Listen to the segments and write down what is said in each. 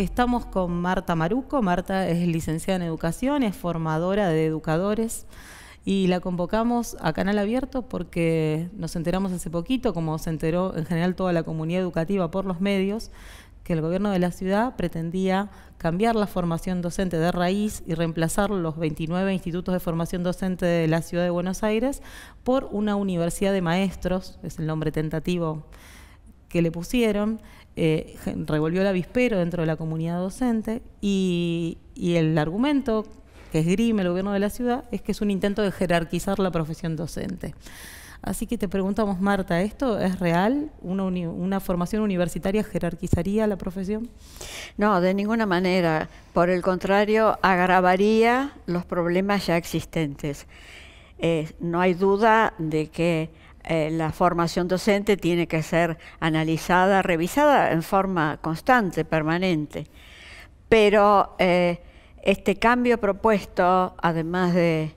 Estamos con Marta Maruco. Marta es licenciada en educación, es formadora de educadores y la convocamos a Canal Abierto porque nos enteramos hace poquito, como se enteró en general toda la comunidad educativa por los medios, que el gobierno de la ciudad pretendía cambiar la formación docente de raíz y reemplazar los 29 institutos de formación docente de la ciudad de Buenos Aires por una universidad de maestros, es el nombre tentativo que le pusieron, eh, revolvió el avispero dentro de la comunidad docente y, el argumento que esgrime el gobierno de la ciudad es que es un intento de jerarquizar la profesión docente. Así que te preguntamos, Marta, ¿esto es real? ¿Una, formación universitaria jerarquizaría la profesión? No, de ninguna manera. Por el contrario, agravaría los problemas ya existentes. Eh, no hay duda de que eh, la formación docente tiene que ser analizada, revisada en forma constante, permanente. Pero eh, este cambio propuesto, además de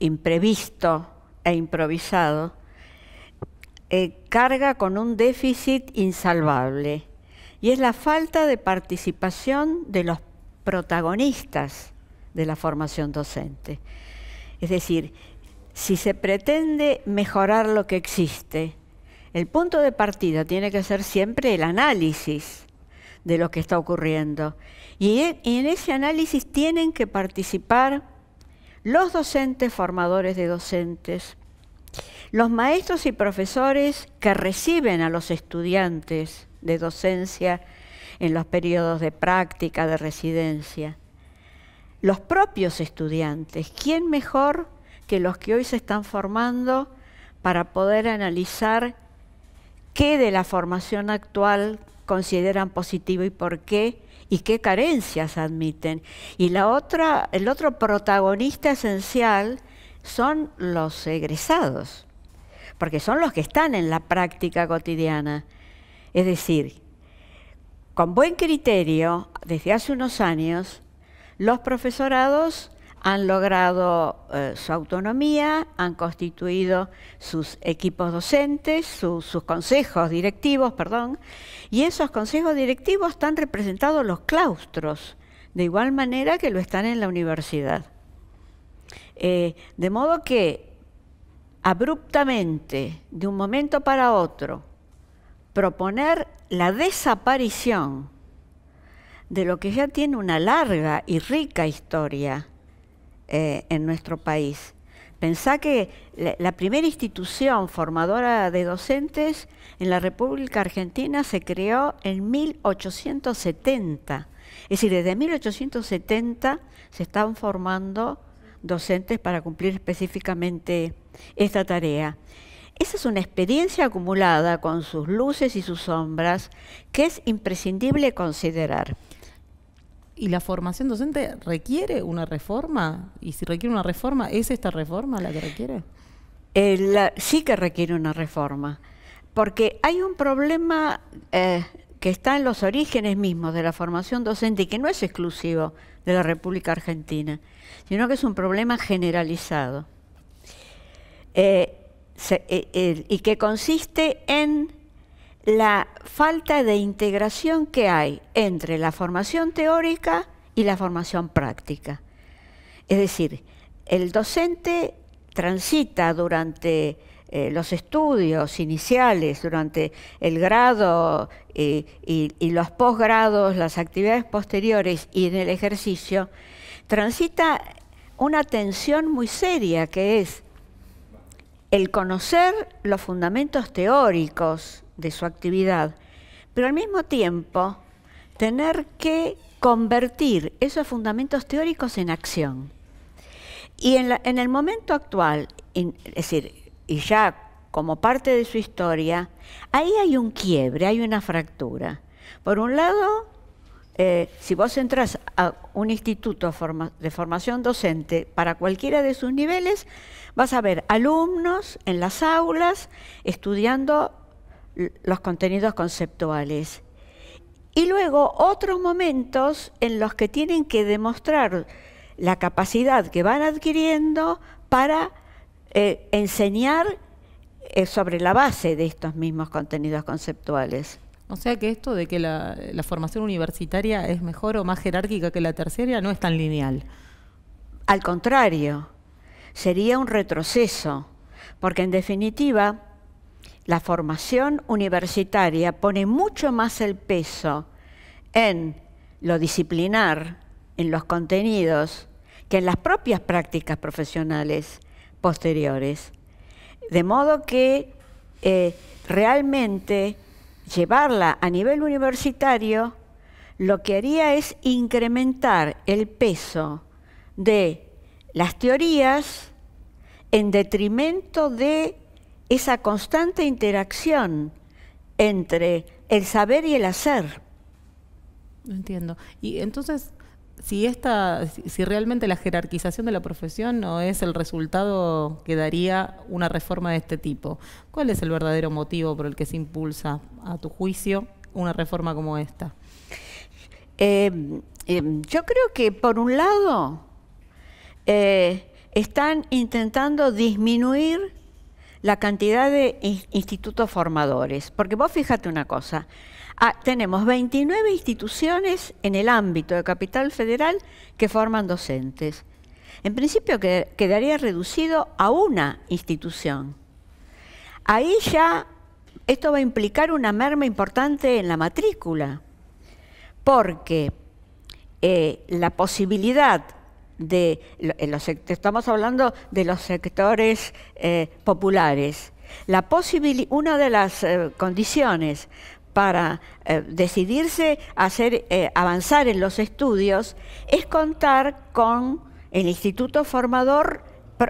imprevisto e improvisado, eh, carga con un déficit insalvable y es la falta de participación de los protagonistas de la formación docente. Es decir, si se pretende mejorar lo que existe, el punto de partida tiene que ser siempre el análisis de lo que está ocurriendo. Y en ese análisis tienen que participar los docentes, formadores de docentes, los maestros y profesores que reciben a los estudiantes de docencia en los periodos de práctica, de residencia, los propios estudiantes, ¿quién mejor? que los que hoy se están formando para poder analizar qué de la formación actual consideran positivo y por qué y qué carencias admiten. Y la otra, el otro protagonista esencial son los egresados, porque son los que están en la práctica cotidiana. Es decir, con buen criterio, desde hace unos años, los profesorados han logrado eh, su autonomía, han constituido sus equipos docentes, sus consejos directivos, perdón, y esos consejos directivos están representados los claustros, de igual manera que lo están en la universidad. Eh, de modo que abruptamente, de un momento para otro, proponer la desaparición de lo que ya tiene una larga y rica historia eh, en nuestro país. Pensá que la, primera institución formadora de docentes en la República Argentina se creó en 1870. Es decir, desde 1870 se están formando docentes para cumplir específicamente esta tarea. Esa es una experiencia acumulada con sus luces y sus sombras que es imprescindible considerar. ¿Y la formación docente requiere una reforma? Y si requiere una reforma, ¿es esta reforma la que requiere? Eh, sí que requiere una reforma, porque hay un problema eh, que está en los orígenes mismos de la formación docente y que no es exclusivo de la República Argentina, sino que es un problema generalizado eh, y que consiste en la falta de integración que hay entre la formación teórica y la formación práctica. Es decir, el docente transita durante eh, los estudios iniciales, durante el grado eh, y, y, los posgrados, las actividades posteriores y en el ejercicio, transita una tensión muy seria que es el conocer los fundamentos teóricos de su actividad, pero al mismo tiempo tener que convertir esos fundamentos teóricos en acción. Y en, el momento actual, es decir, y ya como parte de su historia, ahí hay un quiebre, hay una fractura. Por un lado, eh, si vos entras a un instituto de formación docente para cualquiera de sus niveles, vas a ver alumnos en las aulas estudiando los contenidos conceptuales. Y luego otros momentos en los que tienen que demostrar la capacidad que van adquiriendo para eh, enseñar eh, sobre la base de estos mismos contenidos conceptuales. O sea que esto de que la, la, formación universitaria es mejor o más jerárquica que la terciaria no es tan lineal. Al contrario, sería un retroceso, porque en definitiva la formación universitaria pone mucho más el peso en lo disciplinar, en los contenidos, que en las propias prácticas profesionales posteriores. De modo que eh, realmente llevarla a nivel universitario lo que haría es incrementar el peso de las teorías en detrimento de esa constante interacción entre el saber y el hacer. No Entiendo. Y entonces, si esta, si realmente la jerarquización de la profesión no es el resultado que daría una reforma de este tipo, ¿cuál es el verdadero motivo por el que se impulsa, a tu juicio, una reforma como esta? Em, em, yo creo que por un lado eh, están intentando disminuir la cantidad de institutos formadores. Porque vos fíjate una cosa, ah, tenemos 29 instituciones en el ámbito de Capital Federal que forman docentes. En principio quedaría reducido a una institución. Ahí ya esto va a implicar una merma importante en la matrícula, porque eh, la posibilidad de estamos hablando de los sectores eh, populares. La una de las eh, condiciones para eh, decidirse hacer avanzar en los estudios es contar con el instituto formador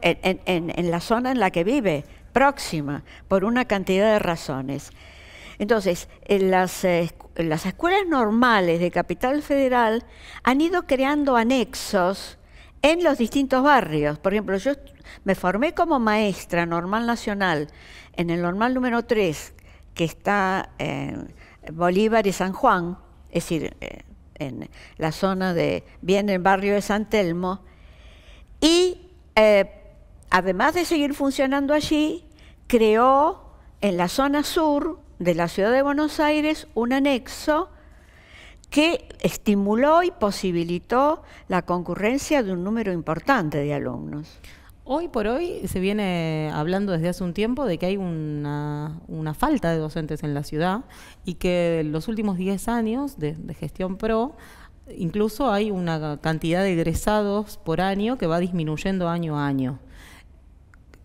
en, la zona en la que vive, próxima, por una cantidad de razones. Entonces, las, escuelas normales de Capital Federal han ido creando anexos en los distintos barrios. Por ejemplo, yo me formé como maestra normal nacional en el normal número 3, que está en eh, Bolívar y San Juan, es decir, eh, en la zona de, bien en el barrio de San Telmo, y eh, además de seguir funcionando allí, creó en la zona sur de la ciudad de Buenos Aires un anexo que estimuló y posibilitó la concurrencia de un número importante de alumnos. Hoy por hoy se viene hablando desde hace un tiempo de que hay una, falta de docentes en la ciudad y que en los últimos 10 años de, de gestión PRO incluso hay una cantidad de egresados por año que va disminuyendo año a año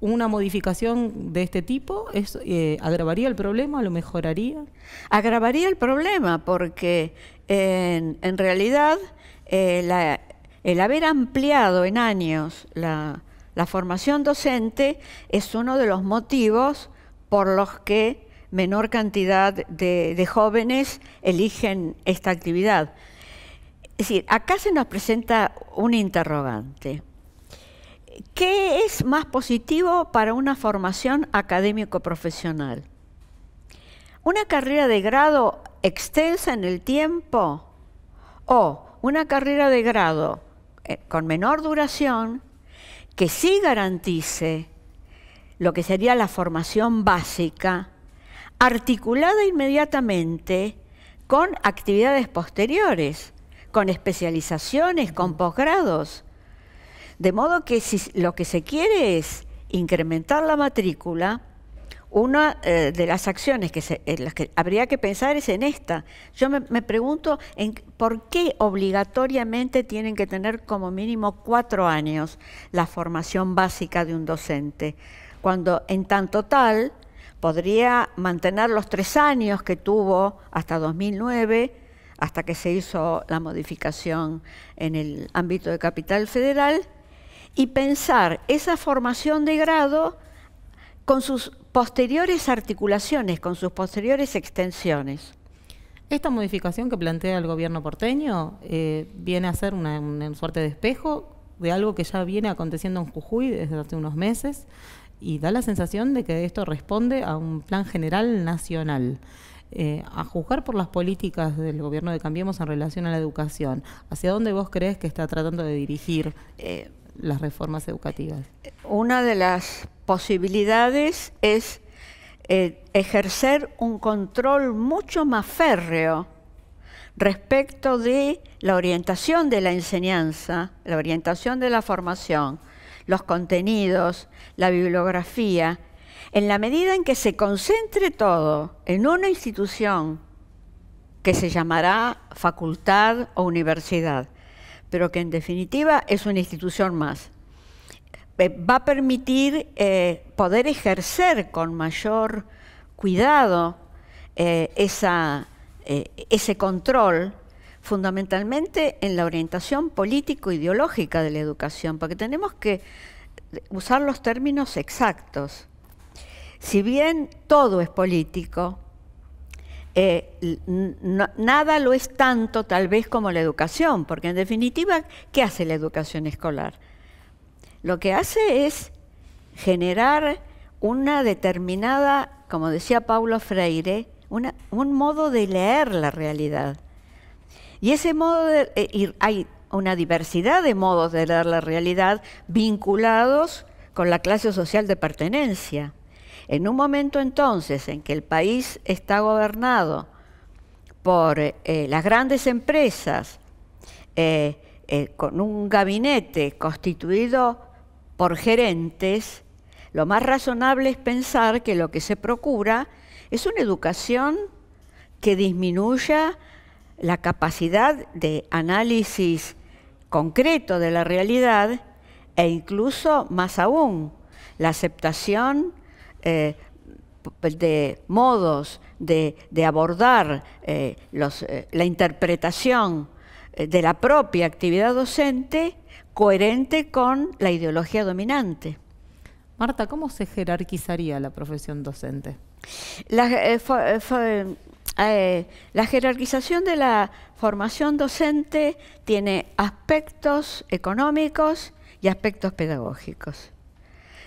una modificación de este tipo eh, agravaría el problema, lo mejoraría? Agravaría el problema porque en, realidad eh, el haber ampliado en años la, formación docente es uno de los motivos por los que menor cantidad de, de jóvenes eligen esta actividad. Es decir, acá se nos presenta un interrogante. ¿Qué es más positivo para una formación académico-profesional? ¿Una carrera de grado extensa en el tiempo o una carrera de grado eh, con menor duración que sí garantice lo que sería la formación básica, articulada inmediatamente con actividades posteriores, con especializaciones, con posgrados? De modo que si lo que se quiere es incrementar la matrícula, una eh, de las acciones que en las que habría que pensar es en esta. Yo me, pregunto en por qué obligatoriamente tienen que tener como mínimo cuatro años la formación básica de un docente, cuando en tanto tal podría mantener los tres años que tuvo hasta 2009, hasta que se hizo la modificación en el ámbito de Capital Federal, y pensar esa formación de grado con sus posteriores articulaciones, con sus posteriores extensiones. Esta modificación que plantea el gobierno porteño eh, viene a ser una, fuerte suerte de espejo de algo que ya viene aconteciendo en Jujuy desde hace unos meses y da la sensación de que esto responde a un plan general nacional. Eh, a juzgar por las políticas del gobierno de Cambiemos en relación a la educación, ¿hacia dónde vos crees que está tratando de dirigir? Eh, las reformas educativas? Una de las posibilidades es eh, ejercer un control mucho más férreo respecto de la orientación de la enseñanza, la orientación de la formación, los contenidos, la bibliografía, en la medida en que se concentre todo en una institución que se llamará facultad o universidad pero que en definitiva es una institución más. Eh, va a permitir eh, poder ejercer con mayor cuidado eh, ese control fundamentalmente en la orientación político-ideológica de la educación, porque tenemos que usar los términos exactos. Si bien todo es político, eh, nada lo es tanto tal vez como la educación, porque en definitiva, ¿qué hace la educación escolar? Lo que hace es generar una determinada, como decía Paulo Freire, un modo de leer la realidad. Y ese modo de, eh, y hay una diversidad de modos de leer la realidad vinculados con la clase social de pertenencia. En un momento entonces en que el país está gobernado por eh, las grandes empresas, eh, eh, con un gabinete constituido por gerentes, lo más razonable es pensar que lo que se procura es una educación que disminuya la capacidad de análisis concreto de la realidad e incluso más aún la aceptación eh, pues, de modos de, abordar eh, los, eh, la interpretación de la propia actividad docente coherente con la ideología dominante. Marta, ¿cómo se jerarquizaría la profesión docente? La, la jerarquización de la formación docente tiene aspectos económicos y aspectos pedagógicos.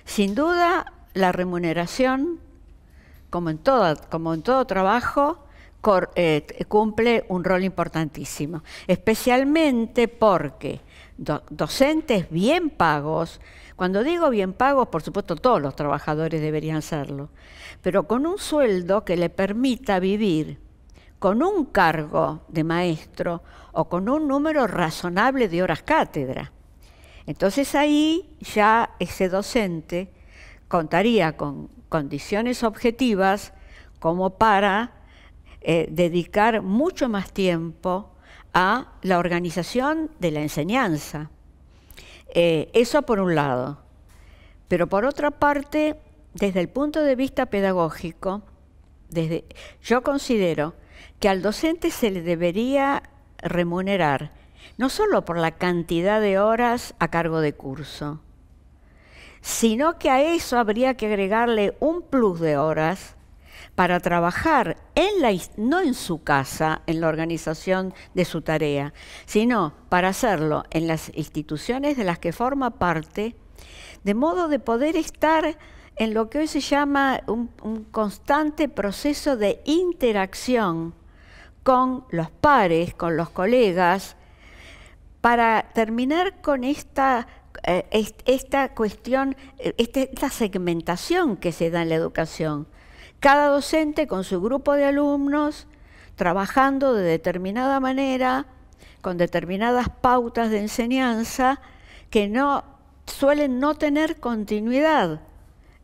Sin duda, la remuneración, como en todo, como en todo trabajo, eh, cumple un rol importantísimo, especialmente porque docentes bien pagos, cuando digo bien pagos, por supuesto todos los trabajadores deberían serlo, pero con un sueldo que le permita vivir con un cargo de maestro o con un número razonable de horas cátedra. Entonces ahí ya ese docente contaría con condiciones objetivas como para eh, dedicar mucho más tiempo a la organización de la enseñanza. Eh, eso por un lado. Pero por otra parte, desde el punto de vista pedagógico, desde, yo considero que al docente se le debería remunerar no solo por la cantidad de horas a cargo de curso, sino que a eso habría que agregarle un plus de horas para trabajar en la, no en su casa, en la organización de su tarea, sino para hacerlo en las instituciones de las que forma parte, de modo de poder estar en lo que hoy se llama un, un constante proceso de interacción con los pares, con los colegas, para terminar con esta eh, esta cuestión, eh, este, esta segmentación que se da en la educación. Cada docente con su grupo de alumnos, trabajando de determinada manera, con determinadas pautas de enseñanza, que no suelen no tener continuidad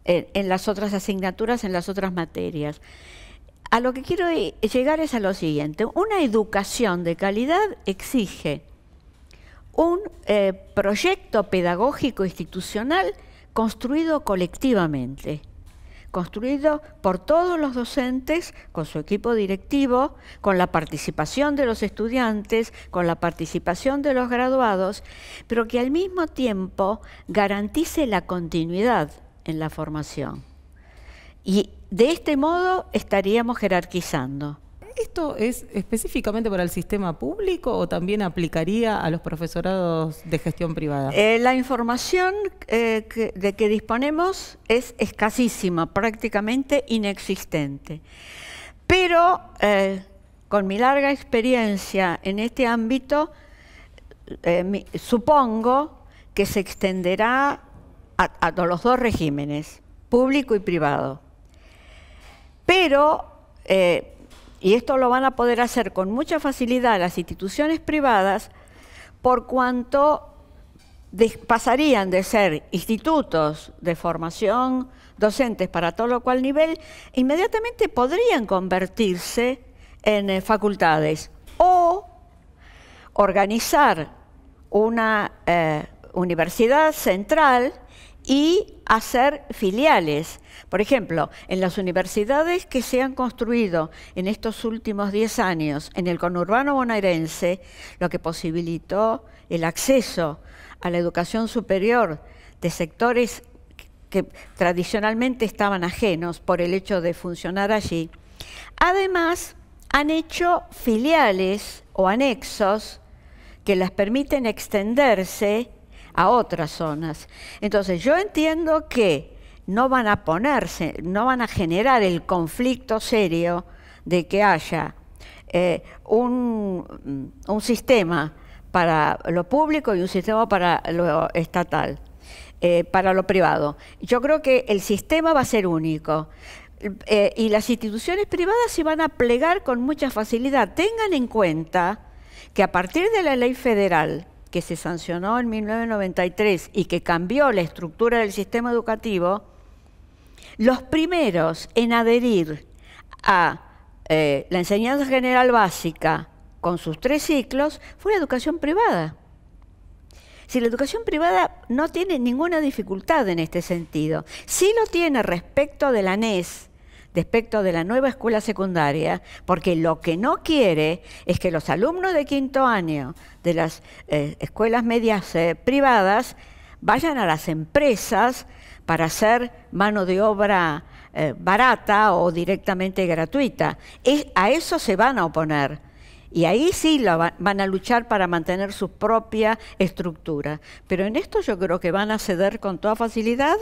en las otras asignaturas, en las otras materias. A lo que quiero llegar es a lo siguiente, una educación de calidad exige un eh, proyecto pedagógico institucional construido colectivamente, construido por todos los docentes, con su equipo directivo, con la participación de los estudiantes, con la participación de los graduados, pero que al mismo tiempo garantice la continuidad en la formación. Y de este modo estaríamos jerarquizando. ¿Esto es específicamente para el sistema público o también aplicaría a los profesorados de gestión privada? Eh, la información eh, de que disponemos es escasísima, prácticamente inexistente. Pero eh, con mi larga experiencia en este ámbito, supongo que se extenderá a, los dos regímenes, público y privado. Pero y esto lo van a poder hacer con mucha facilidad las instituciones privadas por cuanto pasarían de ser institutos de formación docentes para todo lo cual nivel, inmediatamente podrían convertirse en eh, facultades o organizar una eh, universidad central y hacer filiales. Por ejemplo, en las universidades que se han construido en estos últimos 10 años en el conurbano bonaerense, lo que posibilitó el acceso a la educación superior de sectores que tradicionalmente estaban ajenos por el hecho de funcionar allí. Además, han hecho filiales o anexos que las permiten extenderse a otras zonas. Entonces yo entiendo que no van a ponerse, no van a generar el conflicto serio de que haya eh, un, mm, un, sistema para lo público y un sistema para lo estatal, eh, para lo privado. Yo creo que el sistema va a ser único. Eh, y las instituciones privadas se van a plegar con mucha facilidad. Tengan en cuenta que a partir de la ley federal que se sancionó en 1993 y que cambió la estructura del sistema educativo, los primeros en adherir a eh, la enseñanza general básica con sus tres ciclos fue la educación privada. Si la educación privada no tiene ninguna dificultad en este sentido, sí lo tiene respecto de la NES, respecto de la nueva escuela secundaria, porque lo que no quiere es que los alumnos de quinto año de las eh, escuelas medias eh, privadas vayan a las empresas para hacer mano de obra eh, barata o directamente gratuita. a eso se van a oponer y ahí sí van a luchar para mantener su propia estructura. Pero en esto yo creo que van a ceder con toda facilidad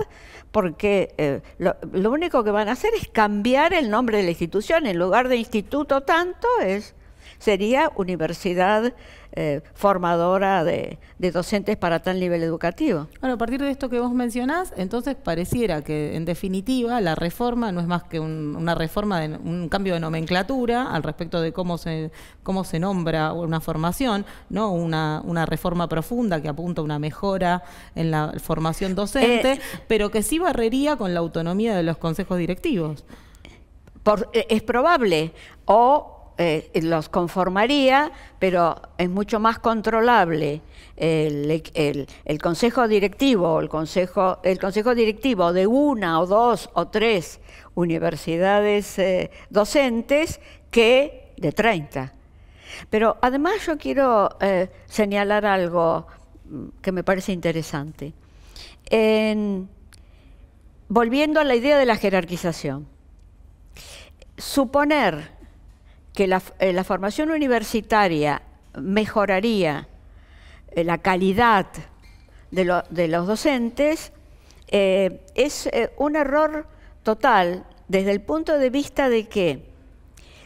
porque eh, lo, único que van a hacer es cambiar el nombre de la institución. En lugar de instituto tanto es sería universidad eh, formadora de, docentes para tal nivel educativo. Bueno, a partir de esto que vos mencionás, entonces pareciera que en definitiva la reforma no es más que un, una reforma, de, un cambio de nomenclatura al respecto de cómo se, cómo se nombra una formación, no una, una reforma profunda que apunta a una mejora en la formación docente, eh, pero que sí barrería con la autonomía de los consejos directivos. Eh, es probable, o eh, los conformaría, pero es mucho más controlable el, consejo directivo, el consejo, el consejo directivo de una o dos o tres universidades eh, docentes que de 30. Pero además yo quiero eh, señalar algo mm, que me parece interesante. volviendo a la idea de la jerarquización, suponer que eh, la, formación universitaria mejoraría eh, la calidad de, los docentes, eh, es un error total desde el punto de vista de que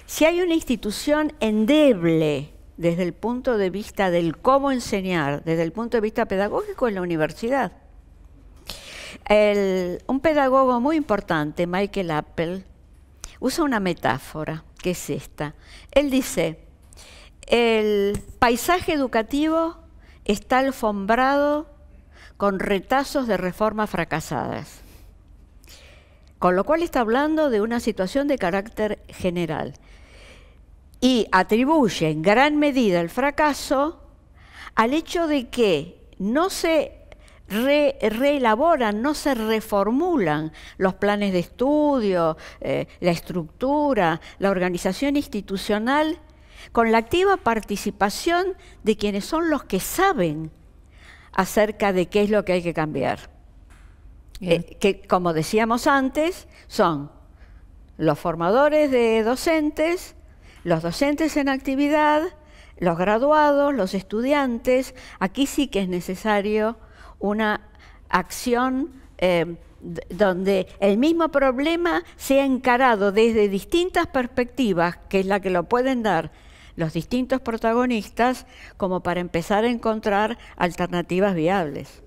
si hay una institución endeble desde el punto de vista del cómo enseñar, desde el punto de vista pedagógico, en la universidad. un pedagogo muy importante, Michael Apple, usa una metáfora que es esta. Él dice, el paisaje educativo está alfombrado con retazos de reformas fracasadas. Con lo cual está hablando de una situación de carácter general. Y atribuye en gran medida el fracaso al hecho de que no se reelaboran, no se reformulan los planes de estudio, eh, la estructura, la organización institucional, con la activa participación de quienes son los que saben acerca de qué es lo que hay que cambiar. Eh, que, como decíamos antes, son los formadores de docentes, los docentes en actividad, los graduados, los estudiantes. Aquí sí que es necesario una acción eh, donde el mismo problema sea encarado desde distintas perspectivas, que es la que lo pueden dar los distintos protagonistas, como para empezar a encontrar alternativas viables.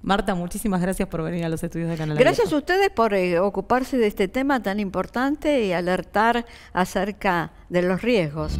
Marta, muchísimas gracias por venir a los estudios de Canal Gracias a ustedes por eh, ocuparse de este tema tan importante y alertar acerca de los riesgos.